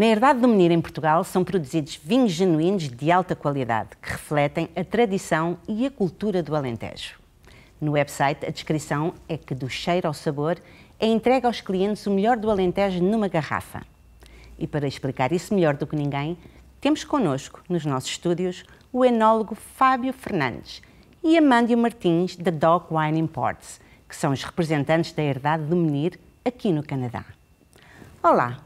Na Herdade do Menino, em Portugal, são produzidos vinhos genuínos de alta qualidade, que refletem a tradição e a cultura do Alentejo. No website, a descrição é que do cheiro ao sabor é entregue aos clientes o melhor do Alentejo numa garrafa. E para explicar isso melhor do que ninguém, temos connosco, nos nossos estúdios, o enólogo Fábio Fernandes e Amândio Martins, da Dog Wine Imports, que são os representantes da Herdade do Menir aqui no Canadá. Olá,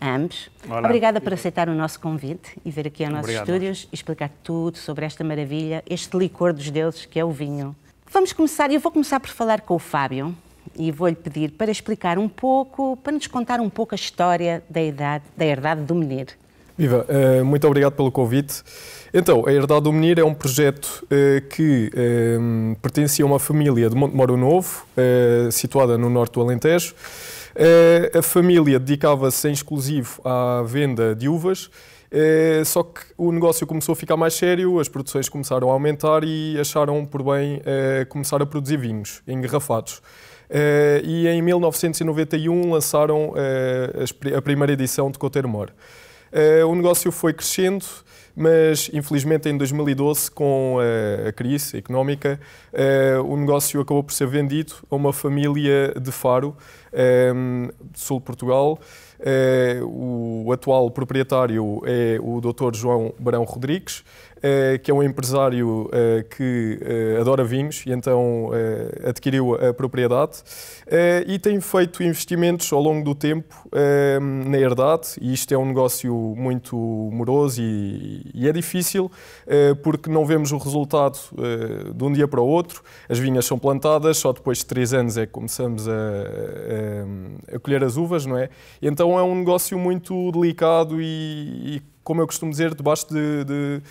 a ambos. Olá. Obrigada por aceitar o nosso convite e vir aqui aos nossos Obrigado. estúdios e explicar tudo sobre esta maravilha, este licor dos deuses que é o vinho. Vamos começar, eu vou começar por falar com o Fábio e vou-lhe pedir para explicar um pouco, para nos contar um pouco a história da, idade, da herdade do Menir. Viva, eh, muito obrigado pelo convite. Então, a Herdade do Menir é um projeto eh, que eh, pertencia a uma família de monte Moro Novo, situada no norte do Alentejo, eh, a família dedicava-se em exclusivo à venda de uvas, eh, só que o negócio começou a ficar mais sério, as produções começaram a aumentar e acharam por bem eh, começar a produzir vinhos engarrafados. E em 1991 lançaram a primeira edição de Coteiro Moro. Uh, o negócio foi crescendo, mas infelizmente em 2012, com a, eh, a crise económica, uh, o negócio acabou por ser vendido a uma família de Faro, um, ehm, do sul de Portugal. Uh, o atual proprietário é o Dr. João Barão Rodrigues, eh, que é um empresário eh, que eh, adora vinhos e então adquiriu a propriedade e tem feito investimentos ao longo do tempo na herdade e isto é um negócio muito moroso e, é difícil porque não vemos o resultado de um dia para o outro. As vinhas são plantadas, só depois de três anos é que começamos a, a, a colher as uvas, não é? Então é um negócio muito delicado e, e como eu costumo dizer, debaixo de, de,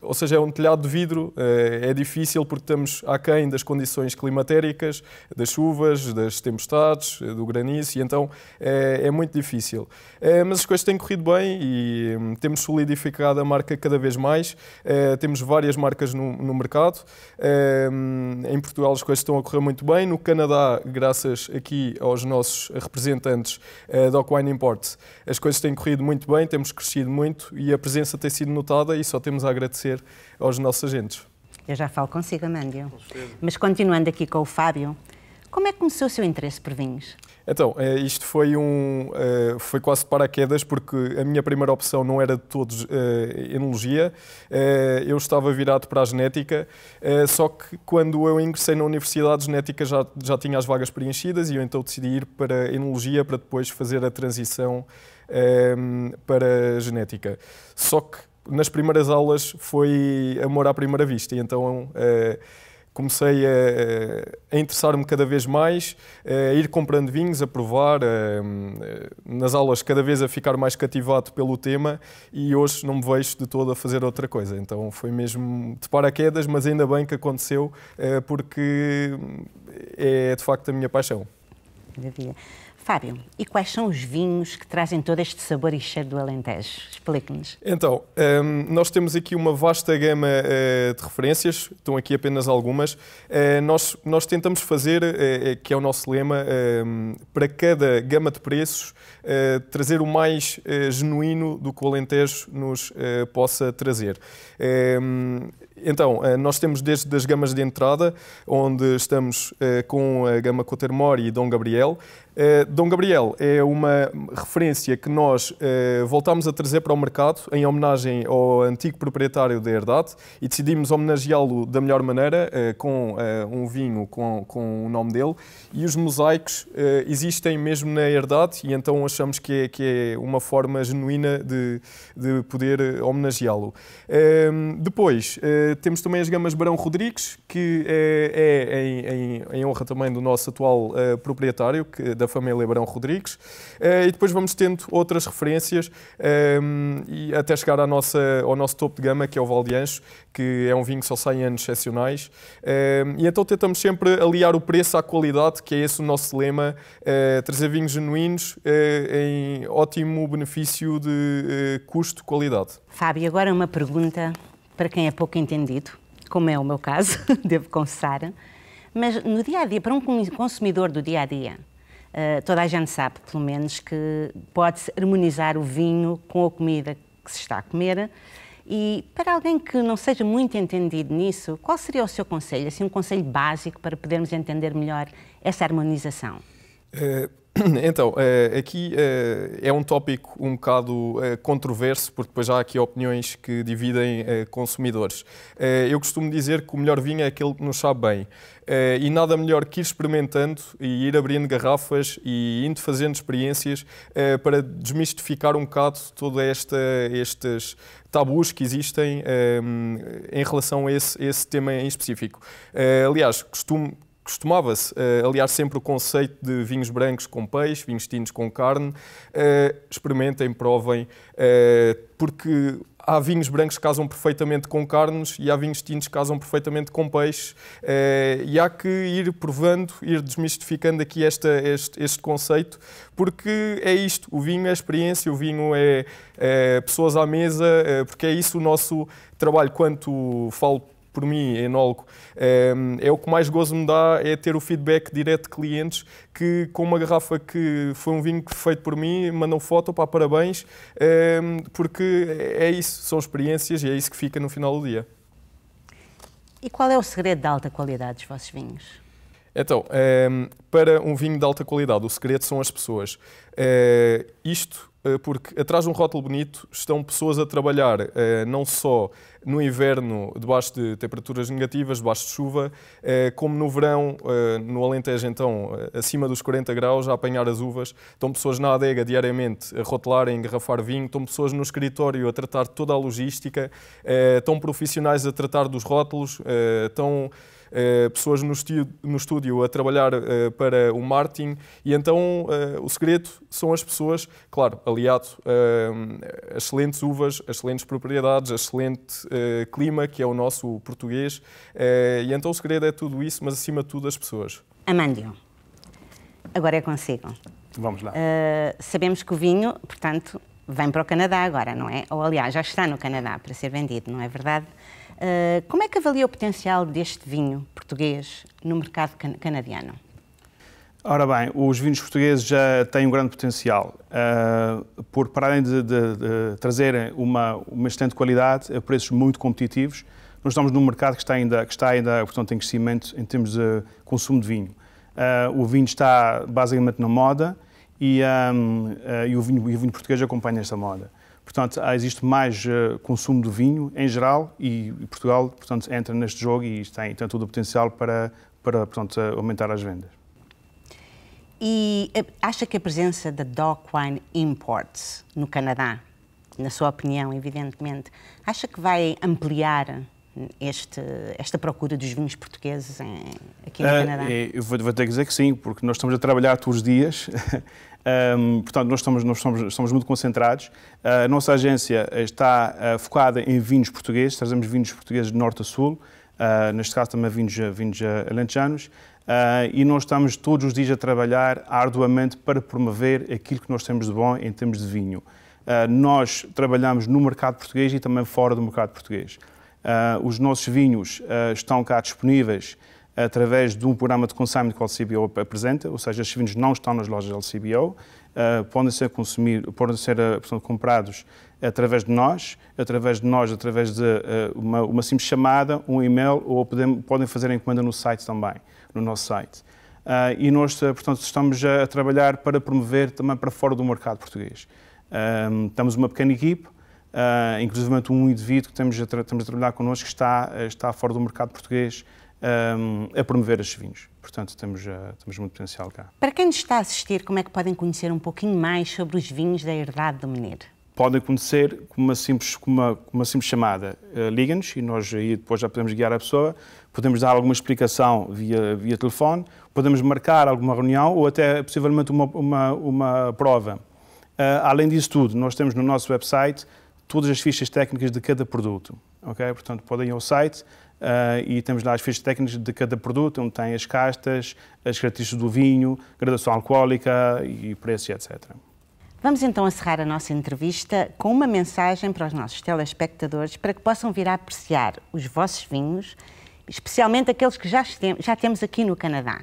Ou seja, é um telhado de vidro, eh, é difícil porque estamos aquém das condições climatéricas, das chuvas, das tempestades, eh, do granizo, e então é, é muito difícil. É, mas as coisas têm corrido bem e hum, temos solidificado a marca cada vez mais, é, temos várias marcas no, no mercado. Hum, em Portugal as coisas estão a correr muito bem, no Canadá, graças aqui aos nossos representantes da Wine Import, as coisas têm corrido muito bem, temos crescido muito muito e a presença tem sido notada e só temos a agradecer aos nossos agentes. Eu já falo consigo, Amândio. Mas continuando aqui com o Fábio, como é que começou o seu interesse por vinhos? Então, eh, isto foi um eh, foi quase paraquedas, porque a minha primeira opção não era de todos eh, enologia, eu estava virado para a genética, só que quando eu ingressei na Universidade Genética já, já tinha as vagas preenchidas e eu então decidi ir para enologia para depois fazer a transição ehm, para a genética. Só que nas primeiras aulas foi amor à primeira vista, e então comecei a, a interessar-me cada vez mais, a ir comprando vinhos, a provar, a, nas aulas cada vez a ficar mais cativado pelo tema e hoje não me vejo de todo a fazer outra coisa. Então foi mesmo de paraquedas, mas ainda bem que aconteceu, eh, porque é de facto a minha paixão. Maravilha. Fábio, e quais são os vinhos que trazem todo este sabor e cheiro do Alentejo? Explique-nos. Então, hum, nós temos aqui uma vasta gama eh, de referências, estão aqui apenas algumas. Eh, nós, nós tentamos fazer, eh, que é o nosso lema, hum, para cada gama de preços, trazer o mais genuíno do que o Alentejo nos possa trazer. Hum, então, nós temos desde as gamas de entrada, onde estamos com a gama Cotermori e Dom Gabriel, Uh, Dom Gabriel é uma referência que nós uh, voltámos a trazer para o mercado em homenagem ao antigo proprietário da Herdade e decidimos homenageá-lo da melhor maneira uh, com um vinho com, com o nome dele e os mosaicos existem mesmo na Herdade e então achamos que é, que é uma forma genuína de, de poder homenageá-lo. Ehm, depois temos também as gamas Barão Rodrigues que é, em, em, em, honra também do nosso atual proprietário que, da família Barão Rodrigues. Eh, e depois vamos tendo outras referências ehm, e até chegar à nossa, ao nosso topo de gama, que é o Valdeancho, que é um vinho que só sai em anos excepcionais. Ehm, e então tentamos sempre aliar o preço à qualidade, que é esse o nosso lema, eh, trazer vinhos genuínos eh, em ótimo benefício de custo-qualidade. Fábio, agora uma pergunta para quem é pouco entendido, como é o meu caso, devo confessar, mas no dia a dia, para um consumidor do dia a dia, eh, toda a gente sabe, pelo menos, que pode-se harmonizar o vinho com a comida que se está a comer. E para alguém que não seja muito entendido nisso, qual seria o seu conselho, assim, um conselho básico para podermos entender melhor essa harmonização? Eh, Então, eh, aqui eh, é um tópico um bocado eh, controverso, porque depois há aqui opiniões que dividem consumidores. Eu costumo dizer que o melhor vinho é aquele que nos sabe bem. E nada melhor que ir experimentando e ir abrindo garrafas e indo fazendo experiências para desmistificar um bocado todos estes tabus que existem ehm, em relação a esse, a esse tema em específico. Aliás, costumo costumava-se uh, eh, aliás sempre o conceito de vinhos brancos com peixe, vinhos tintos com carne. Uh, experimentem, provem, uh, porque há vinhos brancos que casam perfeitamente com carnes e há vinhos tintos que casam perfeitamente com peixe. e há que ir provando, ir desmistificando aqui esta, este, este conceito, porque é isto: o vinho é experiência, o vinho é, é pessoas à mesa, porque é isso o nosso trabalho. Quanto falo por mim, é enólogo, ehm, é o que mais gozo me dá é ter o feedback direto de clientes que com uma garrafa que foi um vinho feito por mim, mandam foto, pá, parabéns, ehm, porque é isso, são experiências e é isso que fica no final do dia. E qual é o segredo da alta qualidade dos vossos vinhos? Então, ehm, para um vinho de alta qualidade, o segredo são as pessoas. Eh, isto eh, porque atrás de um rótulo bonito estão pessoas a trabalhar eh, não só no inverno debaixo de temperaturas negativas, debaixo de chuva, eh, como no verão, no Alentejo então, acima dos 40 graus, a apanhar as uvas. Estão pessoas na adega diariamente a rotular, a engarrafar vinho, estão pessoas no escritório a tratar toda a logística, estão profissionais a tratar dos rótulos, estão eh, pessoas no, estúdio, no estúdio a trabalhar eh, para o marketing. E então eh, o segredo são as pessoas, claro, aliado a excelentes uvas, excelentes propriedades, a excelente clima, que é o nosso português. e então o segredo é tudo isso, mas acima de tudo as pessoas. Amandio, agora é consigo. Vamos lá. Uh, sabemos que o vinho, portanto, vem para o Canadá agora, não é? Ou aliás, já está no Canadá para ser vendido, não é verdade? Eh, como é que avalia o potencial deste vinho português no mercado can canadiano? Ora bem, os vinhos portugueses já têm um grande potencial. Uh, por, pararem além de, de, de trazerem uma, uma excelente qualidade a preços muito competitivos, nós estamos num mercado que está ainda, que está ainda portanto, em crescimento em termos de consumo de vinho. Uh, o vinho está basicamente na moda e, um, ehm, uh, e, o vinho, e o vinho português acompanha esta moda. Portanto, ah, existe mais uh, consumo de vinho em geral e, e Portugal, portanto, entra neste jogo e tem, tem todo o potencial para, para portanto, ah, aumentar as vendas. E eh, acha que a presença da Dock Wine Imports no Canadá, na sua opinião, evidentemente, acha que vai ampliar este, esta procura dos vinhos portugueses em, aqui no ah, Canadá? É, eu vou, vou, ter que dizer que sim, porque nós estamos a trabalhar todos os dias. um, portanto, nós, estamos, nós somos estamos muito concentrados. Ah, a nossa agência está ah, focada em vinhos portugueses, trazemos vinhos portugueses de norte a sul, uh, neste caso também vinhos, vinhos alentejanos, Uh, e nós estamos todos os dias a trabalhar arduamente para promover aquilo que nós temos de bom em termos de vinho. Uh, nós trabalhamos no mercado português e também fora do mercado português. Uh, os nossos vinhos uh, estão cá disponíveis através de um programa de consumo que a LCBO apresenta, ou seja, estes vinhos não estão nas lojas da LCBO, uh, ah, podem ser, consumir, podem ser portanto, comprados através de nós, através de nós, através de uma, uma, simples chamada, um e-mail, ou podem, podem fazer a encomenda no site também, no nosso site. e nós, portanto, estamos a trabalhar para promover também para fora do mercado português. Um, temos uma pequena equipe, uh, ah, inclusive um indivíduo que a estamos a trabalhar connosco que está, está fora do mercado português um, ah, a promover estes vinhos. Portanto, temos, uh, temos muito potencial cá. Para quem nos está a assistir, como é que podem conhecer um pouquinho mais sobre os vinhos da Herdade do Mineiro? Podem conhecer com uma simples, com uma, com uma simples chamada. Uh, Liga-nos e nós aí depois já podemos guiar a pessoa, podemos dar alguma explicação via, via telefone, podemos marcar alguma reunião ou até possivelmente uma, uma, uma prova. Uh, além disso tudo, nós temos no nosso website todas as fichas técnicas de cada produto. ok? Portanto, podem ir ao site uh, e temos lá as fichas técnicas de cada produto, onde tem as castas, as características do vinho, gradação alcoólica e preços, etc. Vamos então encerrar a nossa entrevista com uma mensagem para os nossos telespectadores para que possam vir a apreciar os vossos vinhos, especialmente aqueles que já, já temos aqui no Canadá.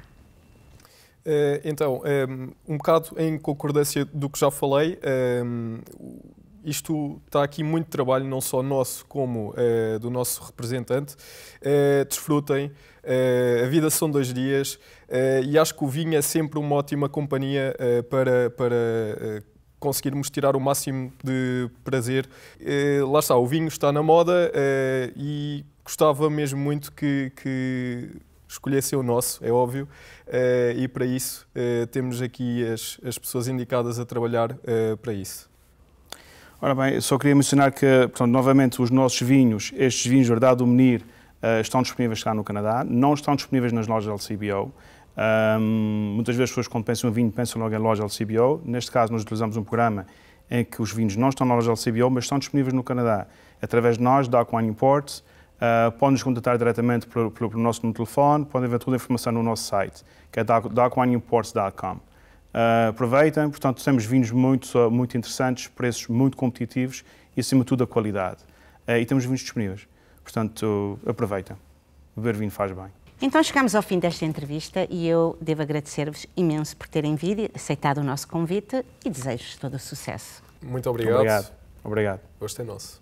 Eh, então, eh, um bocado em concordância do que já falei, isto está aqui muito trabalho, não só nosso, como eh, do nosso representante. Eh, desfrutem, eh, a vida são dois dias e acho que o vinho é sempre uma ótima companhia para, para conseguirmos tirar o máximo de prazer. lá está, o vinho está na moda e gostava mesmo muito que, que escolhessem o nosso, é óbvio, e para isso temos aqui as, as pessoas indicadas a trabalhar para isso. Ora bem, só queria mencionar que, portanto, novamente, os nossos vinhos, estes vinhos Verdade do Menir, uh, estão disponíveis cá no Canadá, não estão disponíveis nas lojas LCBO. Um, muitas vezes as pessoas, quando pensam em vinho, pensam logo em loja LCBO. Neste caso, nós utilizamos um programa em que os vinhos não estão na loja LCBO, mas estão disponíveis no Canadá. Através de nós, da Aquan Imports, uh, eh, podem nos contatar diretamente pelo, pelo, pelo nosso telefone, podem ver toda a informação no nosso site, que é daquanimports.com. Da uh, aproveitem. Portanto, temos vinhos muito, muito interessantes, preços muito competitivos e, acima de tudo, a qualidade. Uh, e temos vinhos disponíveis. Portanto, aproveitem. Beber vinho faz bem. Então chegamos ao fim desta entrevista e eu devo agradecer-vos imenso por terem vindo, aceitado o nosso convite e desejo-vos todo o sucesso. Muito obrigado. Obrigado. obrigado. Gosto é nosso.